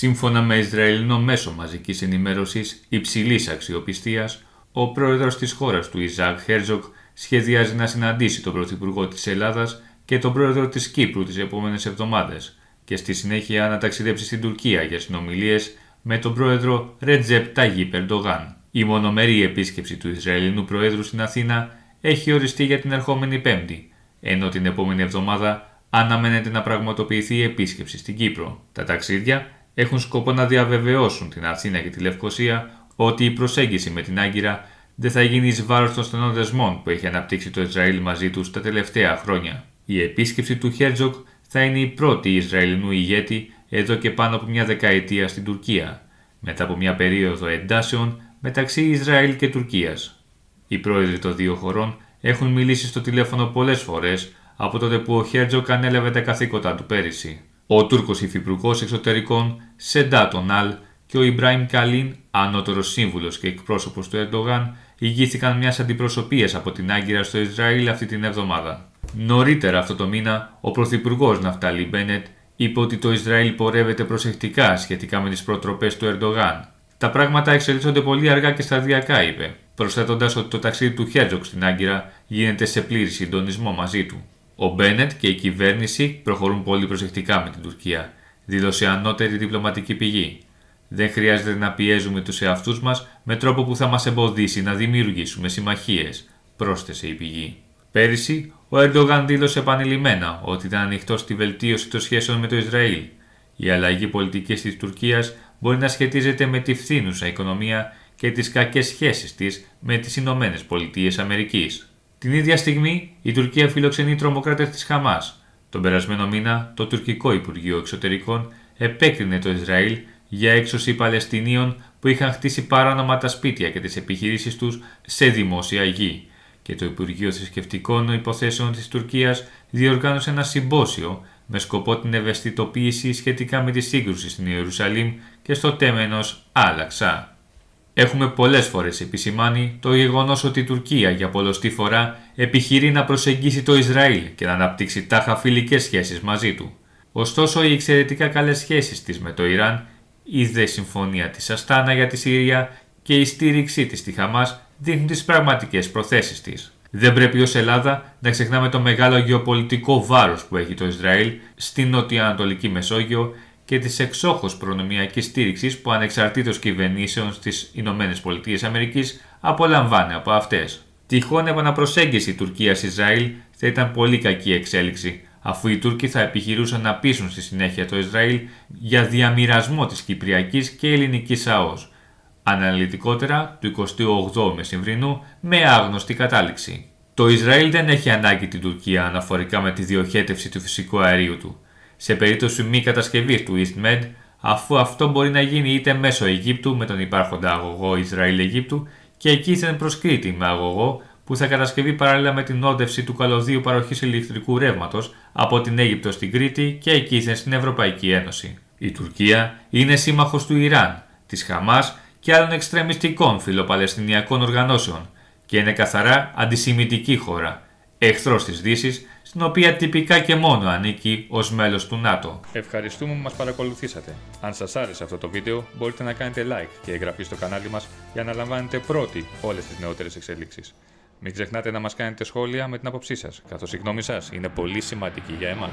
Σύμφωνα με Ισραηλινό μέσο μαζικής ενημέρωσης υψηλής αξιοπιστίας, ο πρόεδρος της χώρας του Ιζάκ Χέρζοκ σχεδιάζει να συναντήσει τον Πρωθυπουργό της Ελλάδας και τον πρόεδρο της Κύπρου τις επόμενες εβδομάδες και στη συνέχεια να ταξιδέψει στην Τουρκία για συνομιλίες με τον πρόεδρο Ρετζέπ Ταγί Περντογάν. Η μονομερή επίσκεψη του Ισραηλινού Προέδρου στην Αθήνα έχει οριστεί για την ερχόμενη Πέμπτη, ενώ την επόμενη εβδομάδα αναμένεται να πραγματοποιηθεί επίσκεψη στην Κύπρο. Τα ταξίδια έχουν σκοπό να διαβεβαιώσουν την Αθήνα και τη Λευκοσία ότι η προσέγγιση με την Άγκυρα δεν θα γίνει εις βάρος των στενών δεσμών που έχει αναπτύξει το Ισραήλ μαζί τους τα τελευταία χρόνια. Η επίσκεψη του Χέρτζοκ θα είναι η πρώτη Ισραηλινού ηγέτη εδώ και πάνω από μια δεκαετία στην Τουρκία, μετά από μια περίοδο εντάσεων μεταξύ Ισραήλ και Τουρκίας. Οι πρόεδροι των δύο χωρών έχουν μιλήσει στο τηλέφωνο πολλές φορές από τότε που ο Χέρτζοκ ανέλαβε τα καθήκοντα του πέρυσι. Ο Τούρκος Υφυπουργός Εξωτερικών Σεντά τον Αλ και ο Ιμπράιμ Καλίν, ανώτερος σύμβουλος και εκπρόσωπος του Ερντογάν, ηγήθηκαν μιας αντιπροσωπείας από την Άγκυρα στο Ισραήλ αυτή την εβδομάδα. Νωρίτερα αυτό το μήνα, ο Πρωθυπουργός Ναυταλή Μπένετ είπε ότι το Ισραήλ πορεύεται προσεκτικά σχετικά με τις προτροπές του Ερντογάν. Τα πράγματα εξελίσσονται πολύ αργά και σταδιακά, είπε, προσθέτοντας ότι το ταξίδι του Χέρτζοκ στην Άγκυρα γίνεται σε πλήρη συντονισμό μαζί του. Ο Μπένετ και η κυβέρνηση προχωρούν πολύ προσεκτικά με την Τουρκία, δήλωσε ανώτερη διπλωματική πηγή. Δεν χρειάζεται να πιέζουμε τους εαυτούς μας με τρόπο που θα μας εμποδίσει να δημιουργήσουμε συμμαχίες, πρόσθεσε η πηγή. Πέρυσι, ο Ερντογάν δήλωσε επανειλημμένα ότι ήταν ανοιχτό στη βελτίωση των σχέσεων με το Ισραήλ. Η αλλαγή πολιτικής της Τουρκίας μπορεί να σχετίζεται με τη φθήνουσα οικονομία και τις κακές σχέσεις της με τις Ηνωμένες Πολιτείες Αμερικής. Την ίδια στιγμή, η Τουρκία φιλοξενεί τρομοκράτες της Χαμάς. Τον περασμένο μήνα, το τουρκικό Υπουργείο Εξωτερικών επέκρινε το Ισραήλ για έξωση Παλαιστινίων που είχαν χτίσει παράνομα τα σπίτια και τις επιχειρήσεις τους σε δημόσια γη. Και το Υπουργείο Θρησκευτικών Υποθέσεων της Τουρκίας διοργάνωσε ένα συμπόσιο με σκοπό την ευαισθητοποίηση σχετικά με τη σύγκρουση στην Ιερουσαλήμ και στο τέμενος Άλαξα. Έχουμε πολλές φορές επισημάνει το γεγονός ότι η Τουρκία για πολλωστή φορά επιχειρεί να προσεγγίσει το Ισραήλ και να αναπτύξει τάχα φιλικές σχέσεις μαζί του. Ωστόσο, οι εξαιρετικά καλές σχέσεις της με το Ιράν, η δε συμφωνία της Αστάνα για τη Συρία και η στήριξή της στη Χαμάς δείχνουν τις πραγματικές προθέσεις της. Δεν πρέπει ως Ελλάδα να ξεχνάμε το μεγάλο γεωπολιτικό βάρος που έχει το Ισραήλ στην νοτιοανατολική Μεσόγειο και της εξόχως προνομιακής στήριξης που ανεξαρτήτως κυβερνήσεων στις ΗΠΑ Αμερικής απολαμβάνει από αυτές. Τυχόν Τουρκία Τουρκίας-Ισραήλ θα ήταν πολύ κακή εξέλιξη, αφού οι Τούρκοι θα επιχειρούσαν να πείσουν στη συνέχεια το Ισραήλ για διαμοιρασμό της κυπριακής και ελληνικής ΑΟΣ, αναλυτικότερα του 28 μεσημβρινού με άγνωστη κατάληξη. Το Ισραήλ δεν έχει ανάγκη την Τουρκία αναφορικά με τη διοχέτευση του φυσικού αερίου του σε περίπτωση μη κατασκευής του EastMed, αφού αυτό μπορεί να γίνει είτε μέσω Αιγύπτου με τον υπάρχοντα αγωγό Ισραήλ-Αιγύπτου και εκεί προς Κρήτη με αγωγό που θα κατασκευεί παράλληλα με την όντευση του καλωδίου παροχής ηλεκτρικού ρεύματος από την Αίγυπτο στην Κρήτη και εκεί στην Ευρωπαϊκή Ένωση. Η Τουρκία είναι σύμμαχος του Ιράν, της Χαμάς και άλλων εξτρεμιστικών φιλοπαλαιστινιακών οργανώσεων και είναι καθαρά αντισημιτική χώρα εχθρός της Δύσης, στην οποία τυπικά και μόνο ανήκει ως μέλος του ΝΑΤΟ. Ευχαριστούμε που μας παρακολουθήσατε. Αν σας άρεσε αυτό το βίντεο, μπορείτε να κάνετε like και εγγραφή στο κανάλι μας για να λαμβάνετε πρώτοι όλες τις νεότερες εξελίξεις. Μην ξεχνάτε να μας κάνετε σχόλια με την άποψή σας, καθώς η γνώμη σας είναι πολύ σημαντική για εμάς.